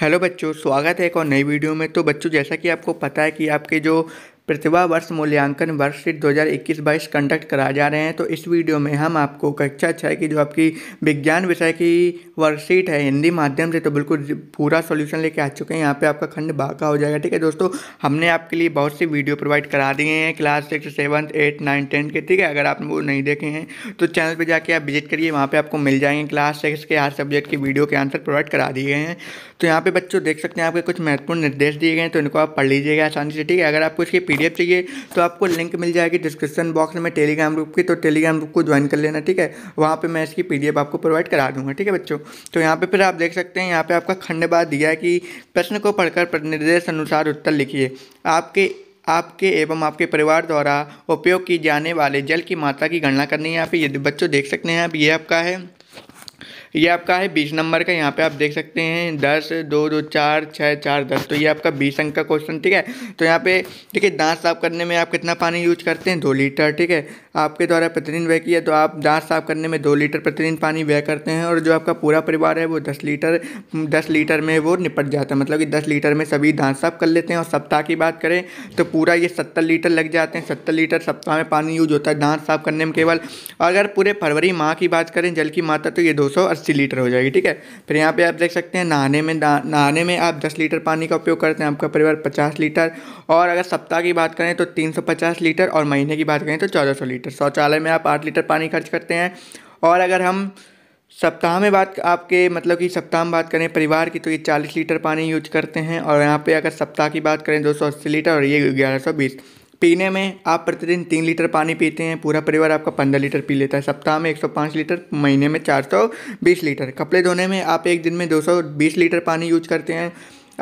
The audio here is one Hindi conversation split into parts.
हेलो बच्चों स्वागत है एक और नई वीडियो में तो बच्चों जैसा कि आपको पता है कि आपके जो प्रतिभा वर्ष मूल्यांकन वर्कशीट 2021-22 कंडक्ट कराए जा रहे हैं तो इस वीडियो में हम आपको कक्षा छः की जो आपकी विज्ञान विषय की वर्कशीट है हिंदी माध्यम से तो बिल्कुल पूरा सोल्यूशन लेके आ चुके हैं यहाँ पे आपका खंड बाका हो जाएगा ठीक है दोस्तों हमने आपके लिए बहुत सी वीडियो प्रोवाइड करा दिए हैं class six seventh eight nine tenth के ठीक है अगर आपने वो नहीं देखे हैं तो चैनल पर जाके आप विजिट करिए वहाँ पर आपको मिल जाएंगे क्लास सिक्स के हर सब्जेक्ट की वीडियो के आंसर प्रोवाइड करा दिए हैं तो यहाँ पर बच्चों देख सकते हैं आपके कुछ महत्वपूर्ण निर्देश दिए गए हैं तो इनको आप पढ़ लीजिएगा आसानी से ठीक है अगर आपको इसकी पीडीएफ चाहिए तो आपको लिंक मिल जाएगी डिस्क्रिप्शन बॉक्स में टेलीग्राम ग्रुप की तो टेलीग्राम ग्रुप को ज्वाइन कर लेना ठीक है वहाँ पर मैं इसकी पी आपको प्रोवाइड करा दूंगा ठीक है बच्चों तो यहाँ पर फिर आप देख सकते हैं यहाँ पर आपका खंडबाद दिया है कि प्रश्न को पढ़कर निर्देश अनुसार उत्तर लिखिए आपके आपके एवं आपके परिवार द्वारा उपयोग की जाने वाले जल की मात्रा की गणना करनी है यहाँ पे ये बच्चों देख सकते हैं आप ये आपका है ये आपका है बीस नंबर का यहाँ पे आप देख सकते हैं दस दो दो चार छः चार दस तो ये आपका बीस अंक का क्वेश्चन ठीक है तो यहाँ पे देखिए दांत साफ करने में आप कितना पानी यूज करते हैं दो लीटर ठीक है आपके द्वारा प्रतिदिन व्यय किया तो आप दांत साफ करने में दो लीटर प्रतिदिन पानी व्यय करते हैं और जो आपका पूरा परिवार है वो दस लीटर दस लीटर में वो निपट जाता है मतलब कि दस लीटर में सभी दांत साफ कर लेते हैं और सप्ताह की बात करें तो पूरा ये सत्तर लीटर लग जाते हैं सत्तर लीटर सप्ताह में पानी यूज होता है दांत साफ करने में केवल और अगर पूरे फरवरी माह की बात करें जल की मात्रा तो ये दो लीटर हो जाएगी ठीक है फिर यहाँ पर आप देख सकते हैं नहाने में नहाने में आप दस लीटर पानी का उपयोग करते हैं आपका परिवार पचास लीटर और अगर सप्ताह की बात करें तो तीन लीटर और महीने की बात करें तो चौदह लीटर लीटर शौचालय में आप आठ लीटर पानी खर्च करते हैं और अगर हम सप्ताह में बात आपके मतलब कि सप्ताह में बात करें परिवार की तो ये चालीस लीटर पानी यूज करते हैं और यहाँ पे अगर सप्ताह की बात करें दो सौ अस्सी लीटर और ये ग्यारह सौ बीस पीने में आप प्रतिदिन तीन लीटर पानी पीते हैं पूरा परिवार आपका पंद्रह लीटर पी लेता है सप्ताह में एक सौ पाँच लीटर महीने में चार सौ बीस लीटर कपड़े धोने में आप एक दिन में दो सौ बीस लीटर पानी यूज करते हैं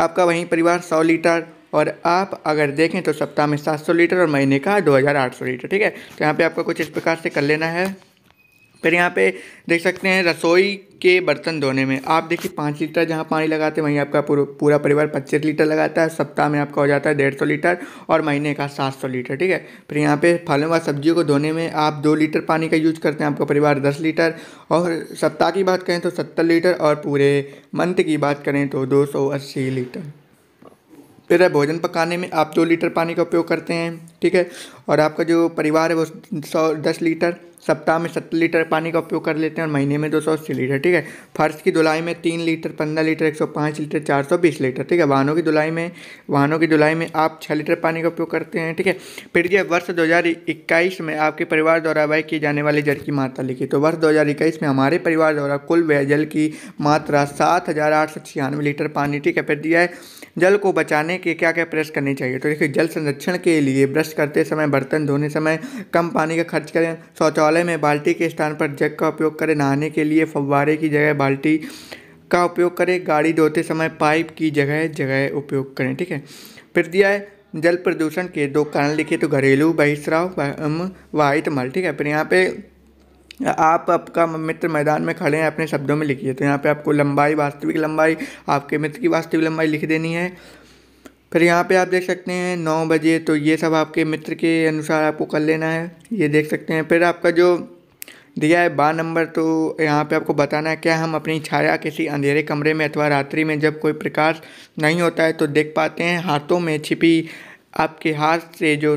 आपका वहीं परिवार सौ लीटर और आप अगर देखें तो सप्ताह में 700 लीटर और महीने का 2800 लीटर ठीक है तो यहाँ पे आपको कुछ इस प्रकार से कर लेना है फिर यहाँ पे देख सकते हैं रसोई के बर्तन धोने में आप देखिए पाँच लीटर जहाँ पानी लगाते हैं वहीं आपका पूरा परिवार पच्चीस लीटर लगाता है सप्ताह में आपका हो जाता है डेढ़ सौ लीटर और महीने का सात सौ लीटर ठीक है फिर यहाँ पे फलों व सब्जियों को धोने में आप दो लीटर पानी का यूज करते हैं आपका परिवार दस लीटर और सप्ताह की बात करें तो सत्तर लीटर और पूरे मंथ की बात करें तो दो सौ अस्सी लीटर फिर है भोजन पकाने में आप दो लीटर पानी का उपयोग करते हैं ठीक है और आपका जो परिवार है वो सौ दस लीटर सप्ताह में सत्तर लीटर पानी का उपयोग कर लेते हैं और महीने में दो सौ अस्सी लीटर ठीक है फर्श की धुलाई में तीन लीटर पंद्रह लीटर एक सौ पाँच लीटर चार सौ बीस लीटर ठीक है वाहनों की धुलाई में वाहनों की धुलाई में आप छः लीटर पानी का उपयोग करते हैं ठीक है फिर यह वर्ष दो हज़ार इक्कीस में आपके परिवार द्वारा व्यय किए जाने वाली जल की मात्रा लिखी तो वर्ष दो हज़ार इक्कीस में हमारे परिवार द्वारा कुल व्यय जल की मात्रा सात हज़ार आठ सौ छियानवे लीटर पानी ठीक है फिर दिया है जल को बचाने के क्या क्या प्रयास करने चाहिए तो देखिए जल संरक्षण के लिए ब्रश करते समय बर्तन धोने समय कम पानी का खर्च करें शौचालय में बाल्टी के स्थान पर जग का उपयोग करें नहाने के लिए फव्वारे की जगह बाल्टी का उपयोग करें गाड़ी धोते समय पाइप की जगह जगह उपयोग करें ठीक है फिर दिया है जल प्रदूषण के दो कारण लिखे तो घरेलू बहिस्राव वाहित मल ठीक है फिर यहाँ पे आप आपका मित्र मैदान में खड़े हैं अपने शब्दों में लिखिए तो यहाँ पे आपको लंबाई वास्तविक लंबाई आपके मित्र की वास्तविक लंबाई लिख देनी है फिर यहाँ पे आप देख सकते हैं नौ बजे तो ये सब आपके मित्र के अनुसार आपको कर लेना है ये देख सकते हैं फिर आपका जो दिया है बार नंबर तो यहाँ पे आपको बताना है क्या हम अपनी छाया किसी अंधेरे कमरे में अथवा रात्रि में जब कोई प्रकाश नहीं होता है तो देख पाते हैं हाथों में छिपी आपके हाथ से जो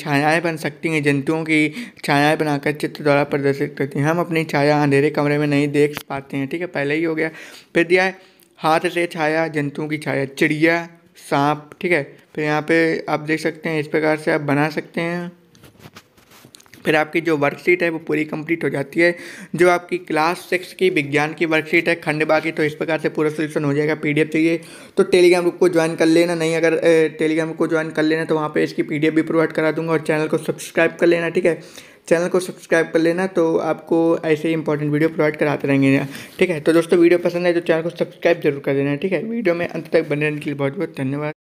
छायाएँ बन सकती हैं जंतुओं की छायाएँ बनाकर चित्र द्वारा प्रदर्शित करती हैं हम अपनी छाया अंधेरे कमरे में नहीं देख पाते हैं ठीक है पहले ही हो गया फिर दिया है हाथ से छाया जंतुओं की छाया चिड़िया सांप ठीक है फिर यहाँ पे आप देख सकते हैं इस प्रकार से आप बना सकते हैं फिर आपकी जो वर्कशीट है वो पूरी कंप्लीट हो जाती है जो आपकी क्लास सिक्स की विज्ञान की वर्कशीट है खंड बाकी तो इस प्रकार से पूरा सोल्यूशन हो जाएगा पीडीएफ चाहिए तो टेलीग्राम ग्रुप को ज्वाइन कर लेना नहीं अगर टेलीग्राम को ज्वाइन कर लेना तो वहाँ पर इसकी पीडीएफ भी प्रोवाइड करा दूंगा और चैनल को सब्सक्राइब कर लेना ठीक है चैनल को सब्सक्राइब कर लेना तो आपको ऐसे ही इंपॉर्टेंट वीडियो प्रोवाइड कराते रहेंगे ठीक है तो दोस्तों वीडियो पसंद है तो चैनल को सब्सक्राइब जरूर कर देना ठीक है वीडियो में अंत तक बने रहने के लिए बहुत बहुत धन्यवाद